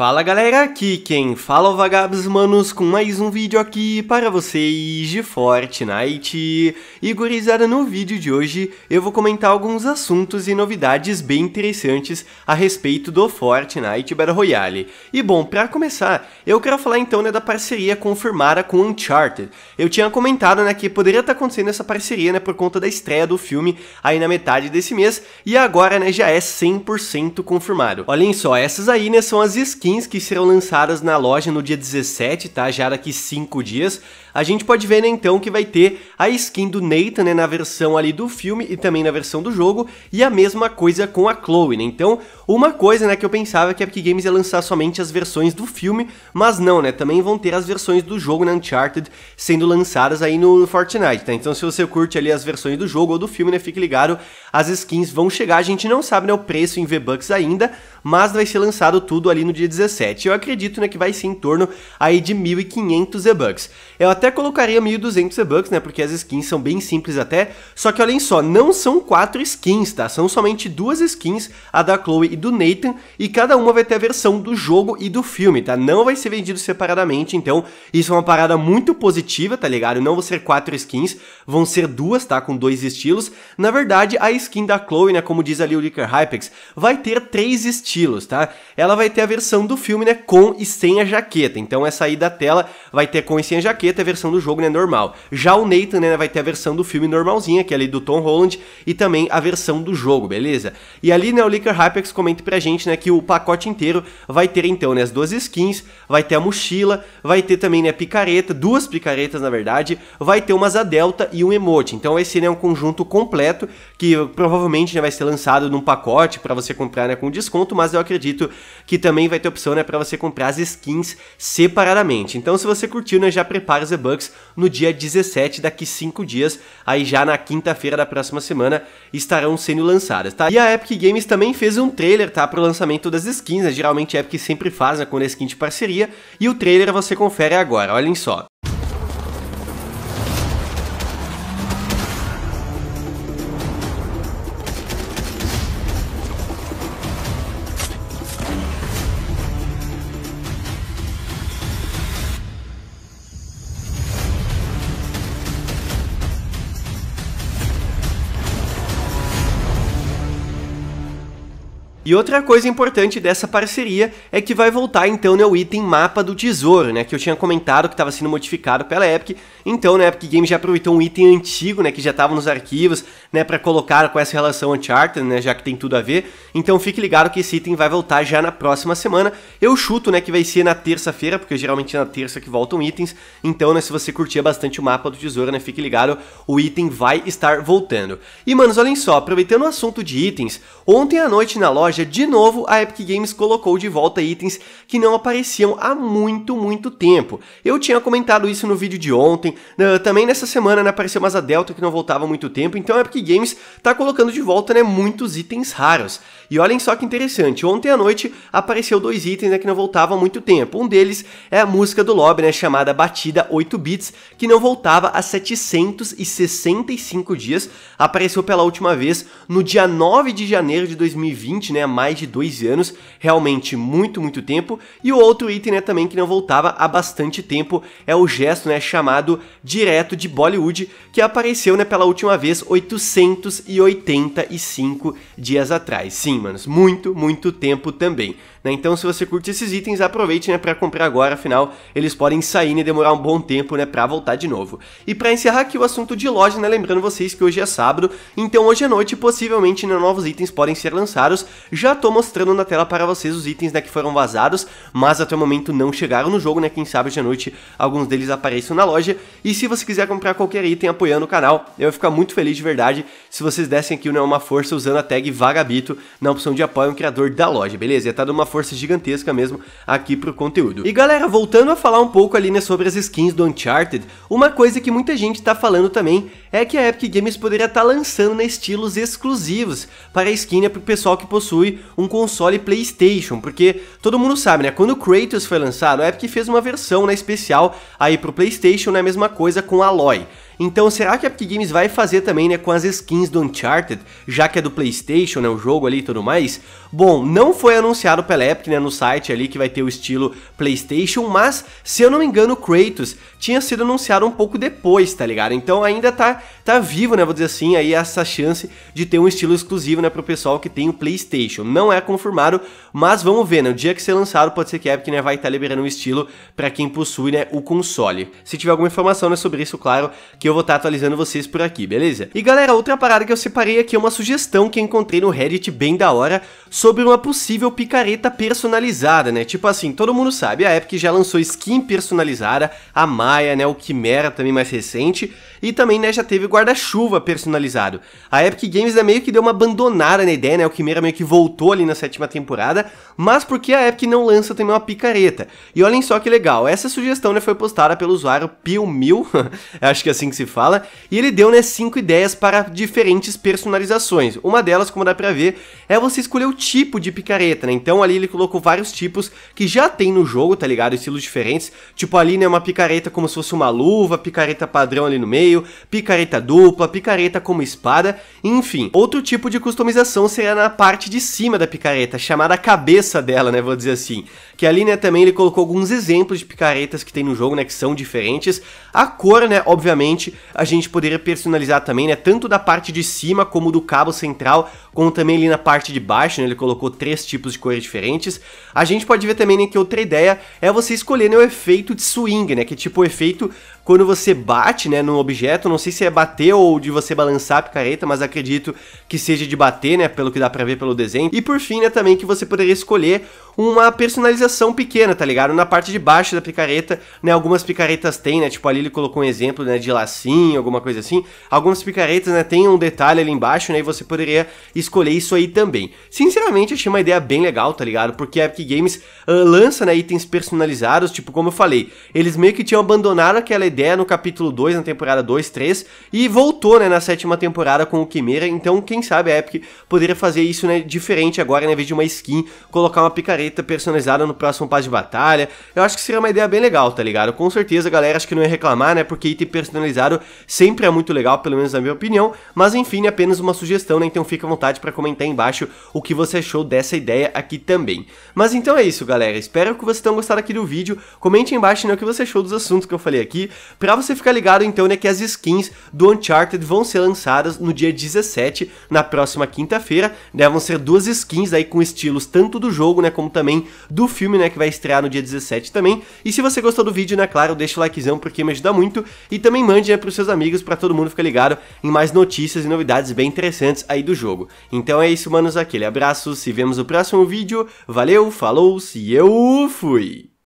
Fala galera, aqui quem fala é o Vagabos Manos com mais um vídeo aqui para vocês de Fortnite. E gurizada, no vídeo de hoje eu vou comentar alguns assuntos e novidades bem interessantes a respeito do Fortnite Battle Royale. E bom, para começar, eu quero falar então né, da parceria confirmada com Uncharted. Eu tinha comentado né, que poderia estar tá acontecendo essa parceria né, por conta da estreia do filme aí na metade desse mês, e agora né, já é 100% confirmado. Olhem só, essas aí né, são as skins skins que serão lançadas na loja no dia 17, tá? Já daqui 5 dias a gente pode ver né, então que vai ter a skin do Nathan né, na versão ali do filme e também na versão do jogo, e a mesma coisa com a Chloe, né? Então, uma coisa né, que eu pensava que a Epic Games ia lançar somente as versões do filme, mas não, né? Também vão ter as versões do jogo na né, Uncharted sendo lançadas aí no Fortnite, tá? Então, se você curte ali as versões do jogo ou do filme, né, fique ligado, as skins vão chegar, a gente não sabe né, o preço em V-Bucks ainda, mas vai ser lançado tudo ali no dia 17. Eu acredito né, que vai ser em torno aí de 1.500 V-Bucks. Eu até colocaria 1.200 bucks né? Porque as skins são bem simples até. Só que olhem só, não são quatro skins, tá? São somente duas skins, a da Chloe e do Nathan. E cada uma vai ter a versão do jogo e do filme, tá? Não vai ser vendido separadamente, então isso é uma parada muito positiva, tá ligado? Não vão ser quatro skins, vão ser duas, tá? Com dois estilos. Na verdade, a skin da Chloe, né? Como diz ali o Licker Hypex, vai ter três estilos, tá? Ela vai ter a versão do filme, né? Com e sem a jaqueta. Então essa aí da tela vai ter com e sem a jaqueta, versão do jogo, né, normal. Já o Nathan, né, vai ter a versão do filme normalzinha, que é ali do Tom Holland, e também a versão do jogo, beleza? E ali, né, o Licker Hypex comenta pra gente, né, que o pacote inteiro vai ter, então, né, as duas skins, vai ter a mochila, vai ter também, né, picareta, duas picaretas, na verdade, vai ter umas a delta e um emote. Então esse, né, é um conjunto completo, que provavelmente, né, vai ser lançado num pacote para você comprar, né, com desconto, mas eu acredito que também vai ter opção, né, pra você comprar as skins separadamente. Então se você curtiu, né, já prepara os Bucks no dia 17, daqui 5 dias, aí já na quinta-feira da próxima semana, estarão sendo lançadas, tá? E a Epic Games também fez um trailer, tá? Pro lançamento das skins, né? geralmente a Epic sempre faz né, quando é skin de parceria, e o trailer você confere agora, olhem só. E outra coisa importante dessa parceria é que vai voltar então né, o item mapa do tesouro, né, que eu tinha comentado que estava sendo modificado pela Epic. Então, né, a Epic Games já aproveitou um item antigo, né, que já estava nos arquivos, né, para colocar com essa relação Uncharted, né, já que tem tudo a ver. Então, fique ligado que esse item vai voltar já na próxima semana. Eu chuto, né, que vai ser na terça-feira, porque geralmente é na terça que voltam itens. Então, né, se você curtia bastante o mapa do tesouro, né, fique ligado, o item vai estar voltando. E, manos, olhem só, aproveitando o assunto de itens, ontem à noite na loja loja. De novo, a Epic Games colocou de volta itens que não apareciam há muito, muito tempo. Eu tinha comentado isso no vídeo de ontem, né, também nessa semana né, apareceu mais a Delta que não voltava há muito tempo, então a Epic Games está colocando de volta né, muitos itens raros. E olhem só que interessante, ontem à noite apareceu dois itens né, que não voltavam há muito tempo. Um deles é a música do lobby, né, chamada Batida 8 Bits, que não voltava há 765 dias, apareceu pela última vez no dia 9 de janeiro de 2020, né, mais de dois anos, realmente muito, muito tempo. E o outro item né, também que não voltava há bastante tempo é o gesto né, chamado Direto de Bollywood, que apareceu né, pela última vez 885 dias atrás. Sim, manos, muito, muito tempo também. Né? Então, se você curte esses itens, aproveite né, para comprar agora, afinal, eles podem sair e né, demorar um bom tempo né, para voltar de novo. E para encerrar aqui o assunto de loja, né, lembrando vocês que hoje é sábado, então hoje à noite possivelmente né, novos itens podem ser lançados. Já estou mostrando na tela para vocês os itens né, que foram vazados, mas até o momento não chegaram no jogo, né? Quem sabe hoje à noite alguns deles apareçam na loja. E se você quiser comprar qualquer item apoiando o canal, eu vou ficar muito feliz de verdade se vocês dessem aqui né, uma força usando a tag Vagabito na opção de apoio ao criador da loja, beleza? Ia tá dando uma força gigantesca mesmo aqui pro conteúdo. E galera, voltando a falar um pouco ali né, sobre as skins do Uncharted, uma coisa que muita gente tá falando também é que a Epic Games poderia estar tá lançando né, estilos exclusivos para a skin né, pro pessoal que possui um console Playstation, porque todo mundo sabe, né, quando o Kratos foi lançado, a Epic fez uma versão né, especial aí pro Playstation, né, a mesma coisa com Aloy. Então será que a Epic Games vai fazer também né, com as skins do Uncharted, já que é do Playstation, né, o jogo ali e tudo mais? Bom, não foi anunciado pela Epic né, no site ali que vai ter o estilo Playstation, mas se eu não me engano o Kratos tinha sido anunciado um pouco depois, tá ligado? Então ainda tá, tá vivo, né, vou dizer assim, aí essa chance de ter um estilo exclusivo né, pro pessoal que tem o Playstation. Não é confirmado, mas vamos ver, né, o dia que ser lançado pode ser que a Epic né, vai estar tá liberando um estilo para quem possui né, o console. Se tiver alguma informação né, sobre isso, claro, que eu eu vou estar tá atualizando vocês por aqui, beleza? E galera, outra parada que eu separei aqui é uma sugestão que encontrei no Reddit bem da hora sobre uma possível picareta personalizada, né? Tipo assim, todo mundo sabe, a Epic já lançou skin personalizada, a Maia, né, o Quimera também mais recente, e também, né, já teve guarda-chuva personalizado. A Epic Games é meio que deu uma abandonada na ideia, né, o Quimera meio que voltou ali na sétima temporada, mas por que a Epic não lança também uma picareta. E olhem só que legal, essa sugestão, né, foi postada pelo usuário Piu Mil, acho que é assim que se se fala, e ele deu né, cinco ideias para diferentes personalizações. Uma delas, como dá para ver, é você escolher o tipo de picareta, né? Então ali ele colocou vários tipos que já tem no jogo, tá ligado? Estilos diferentes. Tipo ali, né, uma picareta como se fosse uma luva, picareta padrão ali no meio, picareta dupla, picareta como espada, enfim. Outro tipo de customização seria na parte de cima da picareta, chamada cabeça dela, né, vou dizer assim que ali, né, também ele colocou alguns exemplos de picaretas que tem no jogo, né, que são diferentes. A cor, né, obviamente, a gente poderia personalizar também, né, tanto da parte de cima como do cabo central, como também ali na parte de baixo, né, ele colocou três tipos de cores diferentes. A gente pode ver também, né, que outra ideia é você escolher, né, o efeito de swing, né, que é tipo o efeito quando você bate, né, no objeto, não sei se é bater ou de você balançar a picareta, mas acredito que seja de bater, né, pelo que dá pra ver pelo desenho. E por fim, né, também que você poderia escolher uma personalização pequena, tá ligado? Na parte de baixo da picareta, né? Algumas picaretas tem, né? Tipo, ali ele colocou um exemplo, né? De lacinho, alguma coisa assim. Algumas picaretas, né? Tem um detalhe ali embaixo, né? E você poderia escolher isso aí também. Sinceramente, achei uma ideia bem legal, tá ligado? Porque a Epic Games uh, lança, né? Itens personalizados, tipo, como eu falei, eles meio que tinham abandonado aquela ideia no capítulo 2, na temporada 2, 3, e voltou, né? Na sétima temporada com o Quimera. Então, quem sabe a Epic poderia fazer isso, né? Diferente agora, né? Em vez de uma skin, colocar uma picareta careta personalizada no próximo passo de batalha. Eu acho que seria uma ideia bem legal, tá ligado? Com certeza galera acho que não ia reclamar, né? Porque item personalizado sempre é muito legal, pelo menos na minha opinião. Mas enfim, é apenas uma sugestão, né? Então fica à vontade para comentar aí embaixo o que você achou dessa ideia aqui também. Mas então é isso, galera. Espero que vocês tenham gostado aqui do vídeo. Comente aí embaixo né, o que você achou dos assuntos que eu falei aqui. Pra você ficar ligado, então, né, que as skins do Uncharted vão ser lançadas no dia 17, na próxima quinta-feira. Né, vão ser duas skins aí com estilos tanto do jogo, né, como como também do filme, né, que vai estrear no dia 17 também. E se você gostou do vídeo, né, claro, deixa o likezão porque me ajuda muito e também mande né, pros seus amigos para todo mundo ficar ligado em mais notícias e novidades bem interessantes aí do jogo. Então é isso, manos, aquele abraço, se vemos no próximo vídeo, valeu, falou, se eu fui!